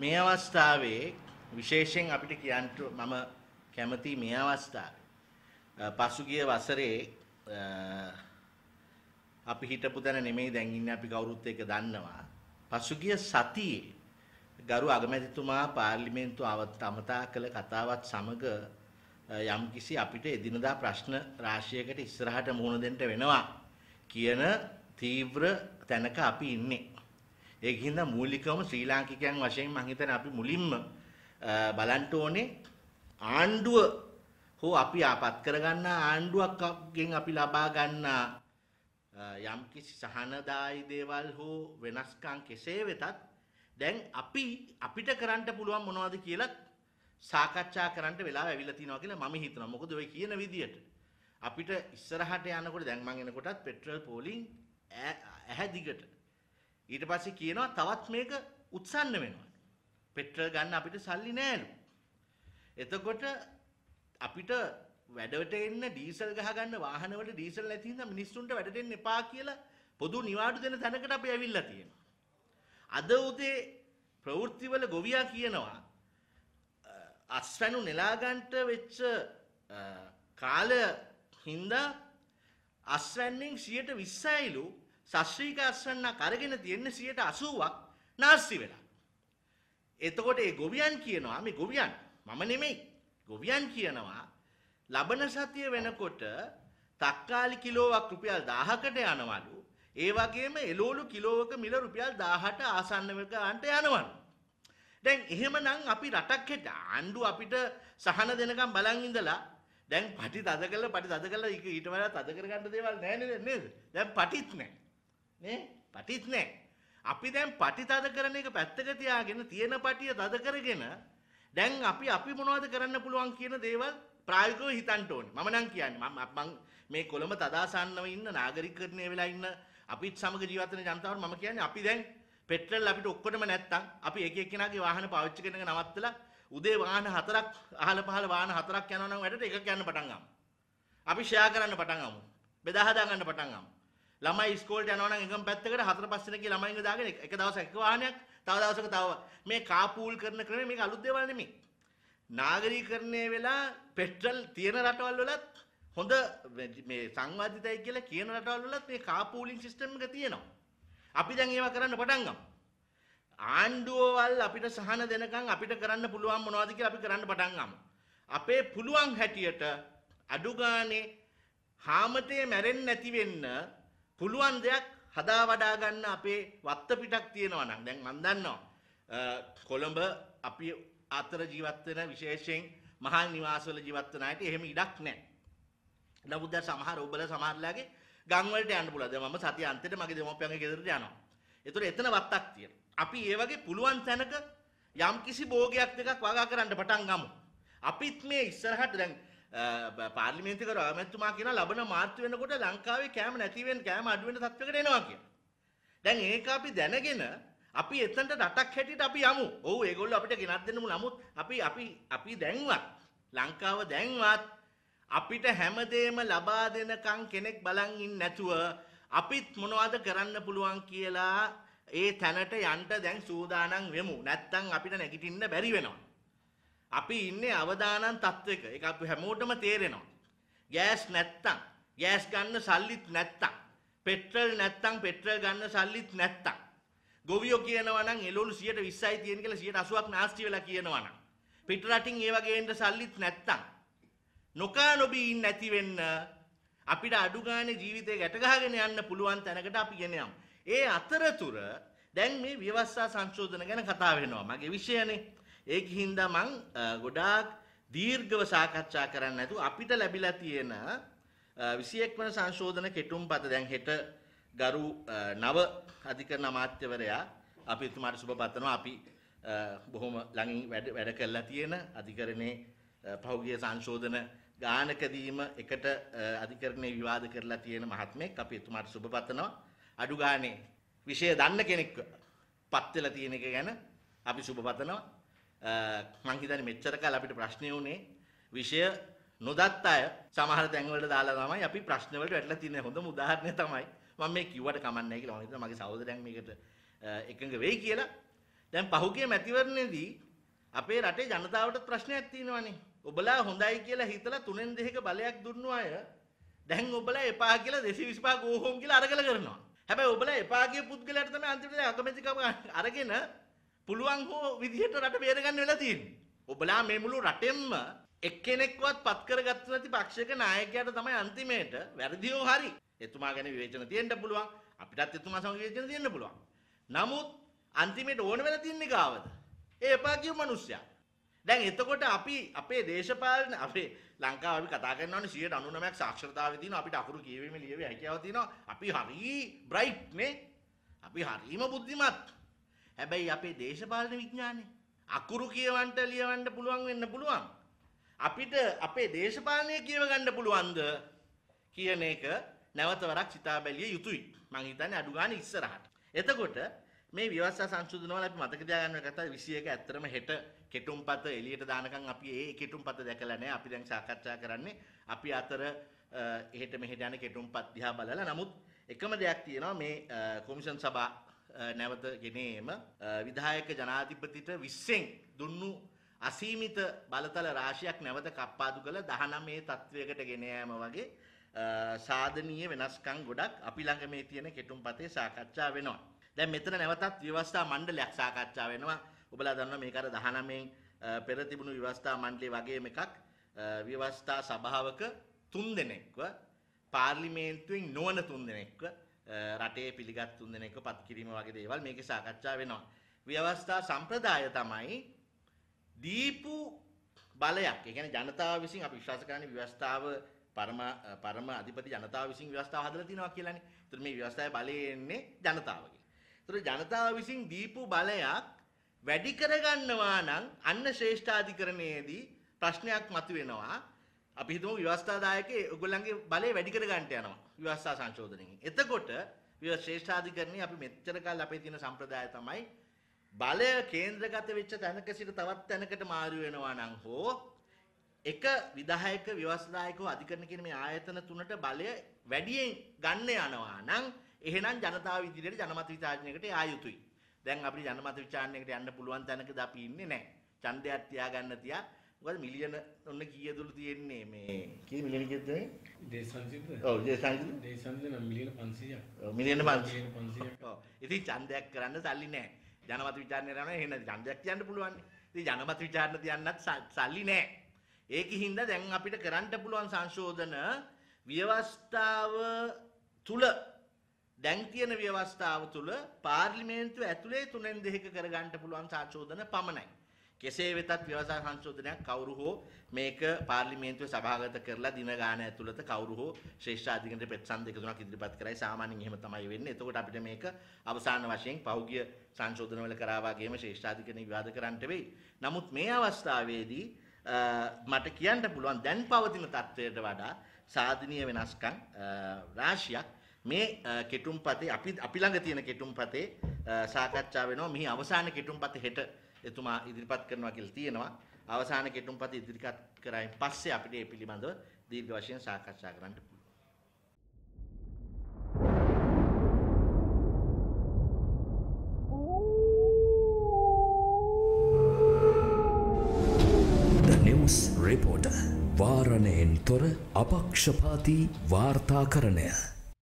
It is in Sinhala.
මේ අවස්ථාවේ විශේෂයෙන් අපිට කියන්න මම කැමති මේ අවස්ථාවේ පසුගිය වසරේ අපි හිටපු තැන නෙමෙයි දැන් ඉන්නේ අපි කවුරුත් එක දන්නවා. පසුගිය සතියේ ගරු අගමැතිතුමා පාර්ලිමේන්තුව අවත් අමතා කළ කතාවත් සමග යම්කිසි අපිට එදිනදා ප්‍රශ්න රාශියකට ඉස්සරහට මුහුණ දෙන්න වෙනවා කියන තීව්‍ර තැනක අපි ඉන්නේ. ඒක හින්දා මූලිකවම ශ්‍රී ලාංකිකයන් වශයෙන් මම හිතන්නේ අපි මුලින්ම බලන්න ඕනේ ආණ්ඩුව හෝ අපි ආපත් කරගන්න ආණ්ඩුවක්ගෙන් අපි ලබා ගන්න යම් කිසි සහනදායි දේවල් හෝ වෙනස්කම් කෙසේ වෙතත් දැන් අපි අපිට කරන්න පුළුවන් මොනවද කියලා සාකච්ඡා කරන්න වෙලාව ඇවිල්ලා තිනවා කියලා මම හිතනවා. මොකද ඔය කියන විදියට අපිට ඉස්සරහට යනකොට දැන් මම එනකොටත් පෙට්‍රල් පෝලිං ඇහැ දිගට ඊට පස්සේ කියනවා තවත් මේක උත්සන්න වෙනවා. පෙට්‍රල් ගන්න අපිට සල්ලි නෑලු. එතකොට අපිට වැඩට එන්න ඩීසල් ගහගන්න වාහනවල ඩීසල් නැති හින්දා මිනිස්සුන්ට වැඩට එන්න එපා කියලා පොදු නිවාඩු දෙන තැනකට අපි ඇවිල්ලා තියෙනවා. අද උදේ ප්‍රවෘත්තිවල ගොවියා කියනවා අස්වැනු නෙලාගන්ට වෙච්ච කාලය හින්දා අස්වැන්නෙන් සියයට විස්සයිලු ශස්්‍රීක අස්සන්නක් අරගෙන තියෙන්නේ සියයට අසුවක් නාස්සි වෙලා. එතකොට ඒ ගොවියන් කියනවා මේ ගොවියන් මම නෙමෙයි ගොවියන් කියනවා ලබන සතිය වෙනකොට තක්කාලි කිලෝවක් රුපියල් 1000කට යනවලු ඒ වගේම එළවලු කිලෝවක මිල රුපියල් 1000ට ආසන්නව ගන්නට යනවලු දැන් එහෙමනම් අපි රටක් හෙට ආණ්ඩු අපිට සහන දෙනකම් බලන් ඉඳලා දැන් පටි තද කළා පටි තද කළා ඊට වඩා තද කරගන්න දේවල් නැහැ නේද දැන් පටිත් නැහැ නේ පටිත් නෑ. අපි දැන් පටි තද කරන එක පැත්තක තියාගෙන තියෙන පටිය තද කරගෙන දැන් අපි අපි මොනවද කරන්න පුළුවන් කියන දේවල් ප්‍රායෝගිකව හිතන්න ඕනේ. මම නම් කියන්නේ මම මම මේ කොළඹ තදාසන්නව ඉන්න නාගරිකකරණය වෙලා ඉන්න අපිත් සමග ජීවත් වෙන ජනතාවට මම කියන්නේ අපි දැන් පෙට්‍රල් අපිට ඔක්කොටම නැත්තම් අපි එක එක්කෙනාගේ වාහන පාවිච්චි කරන එක නවත්තලා උදේ වාහන හතරක් අහල පහල වාහන හතරක් යනවා නම් වැඩට එකක් යන්න පටන් ගමු. අපි ෂෙයා කරන්න පටන් ගමු. බෙදා හදා ගන්න පටන් ගමු. ළමයි ඉස්කෝලට යනවා නම් එකම පැත්තකට හතර පස් දෙනෙක් ළමයි ඉඳ දාගෙන එක දවසක් එක වාහනයක් තව දවසක තව මේ කාපූල් කරන ක්‍රමය මේක අලුත් දේවල් නෙමෙයි. නාගරීකරණය වෙලා පෙට්‍රල් තියෙන රටවල් වලත් හොඳ මේ සංවර්ධිතයි කියලා කියන රටවල් වලත් මේ කාපූලින් සිස්ටම් එක තියෙනවා. අපි දැන් ඒවා කරන්න පටන් ගමු. ආණ්ඩුවවල් අපිට සහන දෙනකන් අපිට කරන්න පුළුවන් මොනවද කියලා අපි කරන්න පටන් ගමු. අපේ පුළුවන් හැටියට අඩු ගානේ හාමතේ මැරෙන්නේ නැති වෙන්න පුළුවන් දෙයක් හදා වඩා ගන්න අපේ වත්ත පිටක් තියෙනවා නම් දැන් මම දන්නවා කොළඹ අපි අතර ජීවත් වෙන විශේෂයෙන් මහල් නිවාසවල ජීවත් වෙන අයට එහෙම ඉඩක් නැහැ. නමුත් දැන් සමහර ඔබලා සමහරලාගේ ගම් වලට යන්න පුළුවන්. දැන් මම සතිය අන්තයට මගේ දෙමව්පියන්ගේ ගෙදරට යනවා. ඒතර එතන වත්තක් තියෙනවා. අපි ඒ වගේ පුළුවන් තැනක යම් කිසි භෝගයක් දෙකක් වගා කරන්න පටන් ගමු. අපිත් මේ ඉස්සරහට දැන් පාර්ලිමේන්තිකර අමැතුමා කියන ලබන මාර්තු වෙනකොට ලංකාවේ කෑම නැති වෙන කෑම අඩු වෙන තත්වයකට එනවා කියලා. දැන් ඒක අපි දැනගෙන අපි එතනට රටක් හැටියට අපි යමු. ඔව් ඒගොල්ලෝ අපිට ගෙනත් දෙන්නමු. නමුත් අපි අපි අපි දැන්වත් ලංකාව දැන්වත් අපිට හැමදේම ලබා දෙනකන් කෙනෙක් බලන් ඉන්නේ නැතුව අපිත් මොනවද කරන්න පුළුවන් කියලා ඒ තැනට යන්න දැන් සූදානම් වෙමු. නැත්තම් අපිට නැගිටින්න බැරි වෙනවා. අපි ඉන්නේ අවදානම් තත්වයක. ඒක අපි හැමෝටම තේරෙනවා. ගෑස් නැත්තම්, ගෑස් ගන්න සල්ලිත් නැත්තම්, පෙට්‍රල් නැත්තම් පෙට්‍රල් ගන්න සල්ලිත් නැත්තම්. ගොවියෝ කියනවා නම් එළවලු 120යි තියෙන කියලා 180ක් නාස්ති වෙලා කියනවා නම්. පිටරටින් ඒ වගේ එන්න සල්ලිත් නැත්තම්. නොකා නොබී ඉන්න නැති වෙන්න අපිට අඩු ගානේ ජීවිතේ ගැට ගහගෙන යන්න පුළුවන් තැනකට අපි ගෙනියමු. ඒ අතරතුර දැන් මේ ව්‍යවස්ථා සංශෝධන ගැන කතා වෙනවා. මගේ විෂයනේ. ඒක හින්දා මං ගොඩාක් දීර්ඝව සාකච්ඡා කරන්න නැතුව අපිට ලැබිලා තියෙන 21 වන සංශෝධන කෙටුම්පත දැන් හෙට ගරු නව අධිකරණ අමාත්‍යවරයා අපි එතුමාට සුබ පතනවා අපි බොහොම ළඟින් වැඩ වැඩ කරලා තියෙන අධිකරණයේ පහුගිය සංශෝධන ගානකදීම එකට අධිකරණයේ විවාද කරලා තියෙන මහත්මයෙක් අපි එතුමාට සුබ පතනවා අඩු ගානේ විෂය දන්න කෙනෙක් පත් වෙලා තියෙන එක ගැන අපි සුබ පතනවා මං හිතන්නේ මෙච්චර කාල අපිට ප්‍රශ්නේ උනේ විෂය නොදත් අය සමහර තැන්වලට දාලා තමයි අපි ප්‍රශ්න වලට වැටලා තියෙන්නේ. හොඳම උදාහරණය තමයි මම මේ කිව්වට කමක් නැහැ කියලා මම හිතනවා මගේ සහෝදරයන් මේකට එකඟ වෙයි කියලා. දැන් පහුගිය මැතිවරණයේදී අපේ රටේ ජනතාවට ප්‍රශ්නයක් තියෙනවානේ. ඔබලා හොඳයි කියලා හිතලා තුනෙන් දෙකක බලයක් දුන්නු අය දැන් ඔබලා එපා කියලා 225 ගෝහොම් කියලා අරගල කරනවා. හැබැයි ඔබලා එපා කිය පුද්ගලයාට තමයි අන්තිමට අකමැතිකම අරගෙන පුළුවන් හෝ විදිහට රට බේරගන්න වෙලා තියෙන්නේ. ඔබලා මේ මුළු රටෙම්ම එක්කෙනෙක්වත් පත් කරගත්තු නැති පක්ෂයක නායකයාට තමයි අන්තිමේට වැරදියෝ හරි. එතුමා ගැන විවේචන තියෙන්න පුළුවන්. අපිටත් එතුමා සමග විවේචන තියෙන්න පුළුවන්. නමුත් අන්තිමේට ඕන වෙලා තින්නේ කාවද? ඒ එපා කියු මිනිස්සයා. දැන් එතකොට අපි අපේ දේශපාලන අපේ ලංකාව අපි කතා කරනවානේ 99ක් සාක්ෂරතාවය තියෙනවා අපිට අකුරු කියවීමේ ලියවීමේ හැකියාව තියෙනවා අපි හරි බ්‍රයිට් නේ අපි හරිම බුද්ධිමත් හැබැයි අපේ දේශපාලන විඥානේ අකුරු කියවන්ට ලියවන්න පුළුවන් වෙන්න පුළුවන්. අපිට අපේ දේශපාලනය කියව ගන්න පුළුවන්ද කියන එක නැවතවරක් සිතා බැලිය යුතුයි. මං හිතන්නේ අඩු ගන්න ඉස්සරහට. එතකොට මේ ව්‍යවස්ථා සංශෝධනවල අපි මතක තියාගන්න කතා 21 ඇත්තරම හෙට කෙටුම්පත එළියට දානකම් අපි ඒ කෙටුම්පත දැකලා නැහැ. අපි දැන් සාකච්ඡා කරන්නේ අපි අතර එහෙට මෙහෙට යන කෙටුම්පත් දිහා බලලා. නමුත් එකම දෙයක් තියෙනවා මේ කොමිෂන් සභා නැවත ගෙනේම විධායක ජනාධිපතිට විස්සෙන් දුන්නු අසීමිත බලතල රාශියක් නැවත කප්පාදු කළ දහනමේ තත්ත්වයකට ගෙනයෑම වගේ සාධනීය වෙනස්කම් ගොඩක් අපි ළඟ මේ තියෙන කෙටුම් පතේ සාකච්ඡා වෙනවා. දැන් මෙතන නැවතත් ව්‍යවස්ථා මණ්ඩලයක් සාකච්ඡා වෙනවා. ඔබලා දන්නවා මේක අර 19 පෙර තිබුණු ව්‍යවස්ථා මණ්ඩලයේ වගේම එකක් ව්‍යවස්ථා සභාවක තුන් දෙනෙක්ව පාර්ලිමේන්තුවෙන් නොවන තුන් දෙනෙක්ව රටේ පිළිගත් තුන් දෙනෙක්ව පත් කිරීම වගේ දේවල් මේකේ සාකච්ඡා වෙනවා. ව්‍යවස්ථා සම්ප්‍රදාය තමයි දීපු බලයක්. ඒ කියන්නේ ජනතාව විසින් අපි විශ්වාස කරන්නේ ව්‍යවස්ථාව පරම පරම අධිපති ජනතාව විසින් ව්‍යවස්ථාව හදලා තිනවා කියලානේ. ඒතර මේ ව්‍යවස්ථාවේ බලය එන්නේ ජනතාවගේ. ඒතර ජනතාව විසින් දීපු බලයක් වැඩි කරගන්නවා නම් අන්න ශ්‍රේෂ්ඨාධිකරණයේදී ප්‍රශ්නයක් මතුවෙනවා. අපි හිතමු ව්‍යවස්ථාදායකේ ඔයගොල්ලන්ගේ බලය වැඩි කර ගන්නට යනවා ව්‍යවස්ථා සංශෝධනයෙන්. එතකොට ශ්‍රේෂ්ඨාධිකරණේ අපි මෙච්චර කාලේ අපේ තියෙන සම්ප්‍රදාය තමයි බලය කේන්ද්‍රගත වෙච්ච තැනක සිට තවත් තැනකට මාරු වෙනවා නම් හෝ එක විධායක ව්‍යවස්ථායකව අධිකරණ කියන මේ ආයතන තුනට බලය වැඩියෙන් ගන්න යනවා නම් එහෙනම් ජනතාව ඉදිරියට ජනමත විචාරණයකට ආ යුතුයි. දැන් අපිට ජනමත විචාරණයකට යන්න පුළුවන් තැනකද අපි ඉන්නේ නැහැ. ඡන්දයක් තියාගන්න තියා මොකද මිලියන ඔන්න කීයදලු තියෙන්නේ මේ කී මිලියන කීයද දේශංශිත ඔව් දේශංශිත දේශංශිත නම් මිලියන 500ක් ඔව් මිලියන 500ක් ඔව් ඉතින් ඡන්දයක් කරන්න සල්ලි නැහැ ජනමත විචාරණය කරනවා එහෙනම් ඡන්දයක් කියන්න පුළුවන් ඉතින් ජනමත විචාරණ තියන්නත් සල්ලි නැහැ ඒකින් දැන් අපිට කරන්න පුළුවන් සංශෝධන ව්‍යවස්ථාව තුල දැන් තියෙන ව්‍යවස්ථාව තුල පාර්ලිමේන්තුව ඇතුලේ තුනෙන් දෙකක කරගන්න පුළුවන් සංශෝධන පමණයි කෙසේ වෙතත් ව්‍යවසාය සංශෝධනයක් කවුරු හෝ මේක පාර්ලිමේන්තුවේ සභාගත කරලා දින ගාන ඇතුළත කවුරු හෝ ශ්‍රේෂ්ඨ අධිකරණ ප්‍රතිසන්ධ එක තුනක් ඉදිරිපත් කරයි සාමාන්‍යයෙන් එහෙම තමයි වෙන්නේ. එතකොට අපිට මේක අවසාන වශයෙන් පහුගිය සංශෝධනවල කරා වගේම ශ්‍රේෂ්ඨ අධිකරණ විවාද කරන්නට වෙයි. නමුත් මේ අවස්ථාවේදී මට කියන්න පුළුවන් දැන් පවතින තත්ත්වයට වඩා සාධනීය වෙනස්කම් රාශියක් මේ කෙටුම්පතේ අපි අපි ළඟ තියෙන කෙටුම්පතේ සාකච්ඡා වෙනවා. මෙහි අවසාන කෙටුම්පත හෙට එතුමා ඉදිරිපත් කරනවා කියලා තියෙනවා. අවසාන කෙටුම්පත ඉදිරිපත් කරායින් පස්සේ අපිට මේ පිළිබඳව දීර්ඝ වශයෙන් සාකච්ඡා කරන්න පුළුවන්. රිපෝට වාරණයෙන් තොර අපක්ෂපාති වාර්තාකරණය